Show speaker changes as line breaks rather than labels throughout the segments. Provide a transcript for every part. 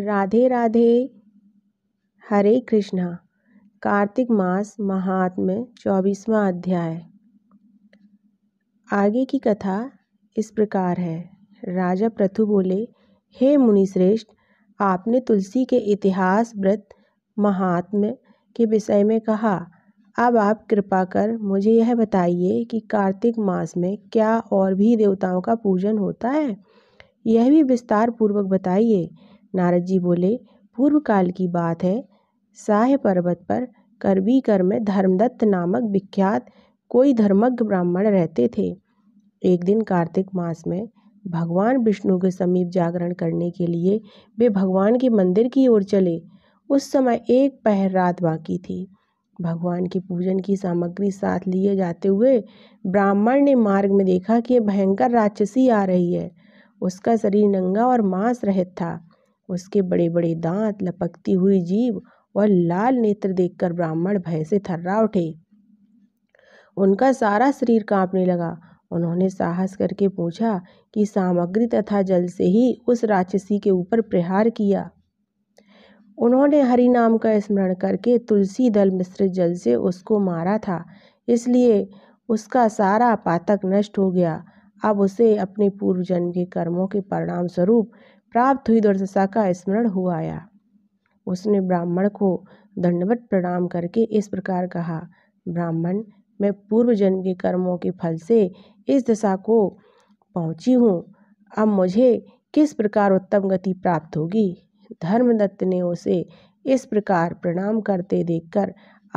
राधे राधे हरे कृष्णा कार्तिक मास महात्म्य चौबीसवा अध्याय आगे की कथा इस प्रकार है राजा प्रथु बोले हे मुनिश्रेष्ठ आपने तुलसी के इतिहास व्रत महात्म्य के विषय में कहा अब आप कृपा कर मुझे यह बताइए कि कार्तिक मास में क्या और भी देवताओं का पूजन होता है यह भी विस्तार पूर्वक बताइए नारद जी बोले पूर्व काल की बात है साह्य पर्वत पर करबीकर में धर्मदत्त नामक विख्यात कोई धर्मज्ञ ब्राह्मण रहते थे एक दिन कार्तिक मास में भगवान विष्णु के समीप जागरण करने के लिए वे भगवान के मंदिर की ओर चले उस समय एक पहर रात बाकी थी भगवान के पूजन की सामग्री साथ लिए जाते हुए ब्राह्मण ने मार्ग में देखा कि भयंकर राक्षसी आ रही है उसका शरीर नंगा और मांस रहित था उसके बड़े-बड़े दांत लपकती हुई जीव और लाल नेत्र देखकर ब्राह्मण भय से थर्रा उठे उनका सारा शरीर कांपने लगा उन्होंने साहस करके पूछा कि सामग्री तथा जल से ही उस राक्षसी के ऊपर प्रहार किया उन्होंने हरि नाम का स्मरण करके तुलसी दल मिश्रित जल से उसको मारा था इसलिए उसका सारा पातक नष्ट हो गया अब उसे अपने पूर्व जन्म के कर्मों के परिणाम स्वरूप प्राप्त हुई दुर्दशा का स्मरण हो आया उसने ब्राह्मण को दंडवत प्रणाम करके इस प्रकार कहा ब्राह्मण मैं पूर्व जन्म के कर्मों के फल से इस दशा को पहुंची हूँ अब मुझे किस प्रकार उत्तम गति प्राप्त होगी धर्मदत्त ने उसे इस प्रकार प्रणाम करते देखकर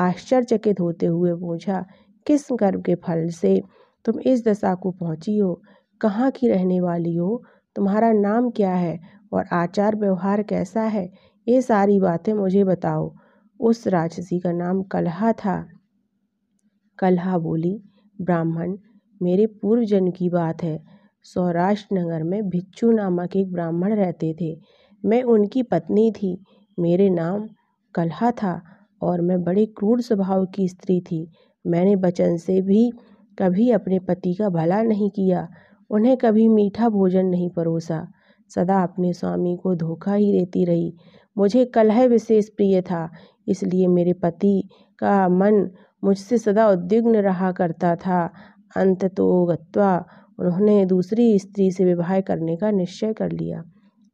आश्चर्यचकित होते हुए पूछा किस कर्म के फल से तुम इस दशा को पहुंची हो कहाँ की रहने वाली हो तुम्हारा नाम क्या है और आचार व्यवहार कैसा है ये सारी बातें मुझे बताओ उस राक्षसी का नाम कलहा था कलहा बोली ब्राह्मण मेरे पूर्व जन्म की बात है सौराष्ट्र नगर में भिक्षु नामक एक ब्राह्मण रहते थे मैं उनकी पत्नी थी मेरे नाम कलहा था और मैं बड़े क्रूर स्वभाव की स्त्री थी मैंने बचन से भी कभी अपने पति का भला नहीं किया उन्हें कभी मीठा भोजन नहीं परोसा सदा अपने स्वामी को धोखा ही देती रही मुझे कलह विशेष प्रिय था इसलिए मेरे पति का मन मुझसे सदा उद्विग्न रहा करता था अंत तो गत्वा उन्होंने दूसरी स्त्री से विवाह करने का निश्चय कर लिया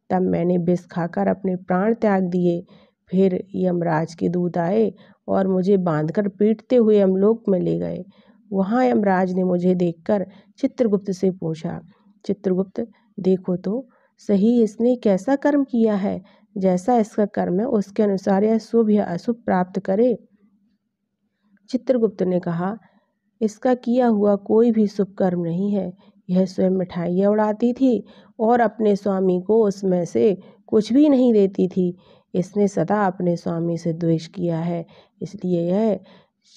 तब मैंने बिस खाकर अपने प्राण त्याग दिए फिर यमराज के दूत आए और मुझे बांधकर पीटते हुए यमलोक में ले गए वहाँ यमराज ने मुझे देखकर चित्रगुप्त से पूछा चित्रगुप्त देखो तो सही इसने कैसा कर्म किया है जैसा इसका कर्म है उसके अनुसार यह शुभ या अशुभ प्राप्त करे चित्रगुप्त ने कहा इसका किया हुआ कोई भी शुभ कर्म नहीं है यह स्वयं मिठाइयाँ उड़ाती थी और अपने स्वामी को उसमें से कुछ भी नहीं देती थी इसने सदा अपने स्वामी से द्वेष किया है इसलिए यह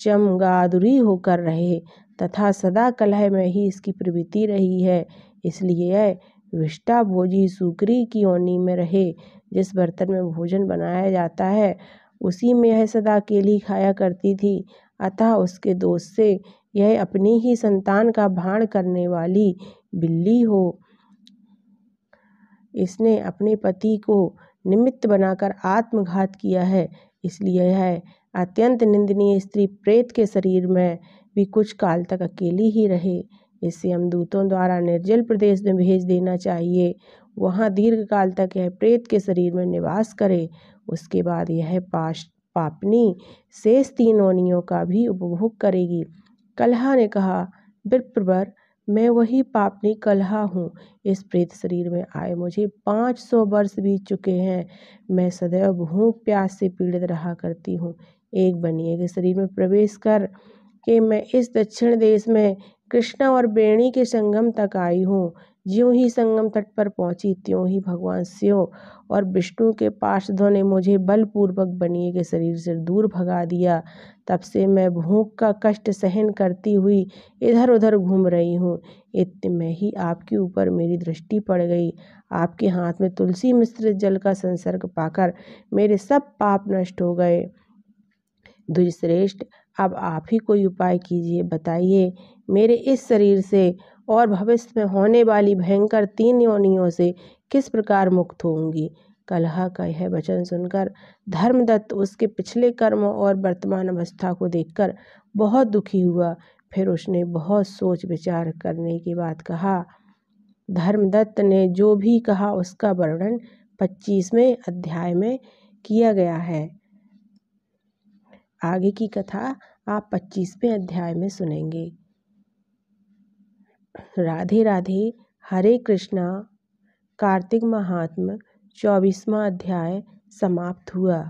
चमगादुरी होकर रहे तथा सदा कलह में ही इसकी प्रवृत्ति रही है इसलिए यह भोजी सुकरी की ओनी में रहे जिस बर्तन में भोजन बनाया जाता है उसी में यह सदा अकेली खाया करती थी अतः उसके दोष से यह अपनी ही संतान का भाण करने वाली बिल्ली हो इसने अपने पति को निमित्त बनाकर आत्मघात किया है इसलिए है अत्यंत निंदनीय स्त्री प्रेत के शरीर में भी कुछ काल तक अकेली ही रहे इसे हम दूतों द्वारा निर्जल प्रदेश में भेज देना चाहिए वहाँ दीर्घ काल तक यह प्रेत के शरीर में निवास करे उसके बाद यह पाश पापनी शेष तीन योनियों का भी उपभोग करेगी कल्हा ने कहा विप्रवर मैं वही पापनी कलहा हूँ इस प्रेत शरीर में आए मुझे पाँच सौ वर्ष बीत चुके हैं मैं सदैव भूख प्यास से पीड़ित रहा करती हूँ एक बनिए के शरीर में प्रवेश कर के मैं इस दक्षिण देश में कृष्णा और बेणी के संगम तक आई हूँ ज्यों ही संगम तट पर पहुंची त्यों ही भगवान शिव और विष्णु के पार्षदों ने मुझे बलपूर्वक बनिए के शरीर से दूर भगा दिया तब से मैं भूख का कष्ट सहन करती हुई इधर उधर घूम रही हूँ इतने में ही आपके ऊपर मेरी दृष्टि पड़ गई आपके हाथ में तुलसी मिश्रित जल का संसर्ग पाकर मेरे सब पाप नष्ट हो गए द्विश्रेष्ठ अब आप ही कोई उपाय कीजिए बताइए मेरे इस शरीर से और भविष्य में होने वाली भयंकर तीन योनियों से किस प्रकार मुक्त होंगी कलहा का यह वचन सुनकर धर्मदत्त उसके पिछले कर्मों और वर्तमान अवस्था को देखकर बहुत दुखी हुआ फिर उसने बहुत सोच विचार करने के बाद कहा धर्मदत्त ने जो भी कहा उसका वर्णन पच्चीसवें अध्याय में किया गया है आगे की कथा आप पच्चीसवें अध्याय में सुनेंगे राधे राधे हरे कृष्णा कार्तिक महात्म चौबीसवा अध्याय समाप्त हुआ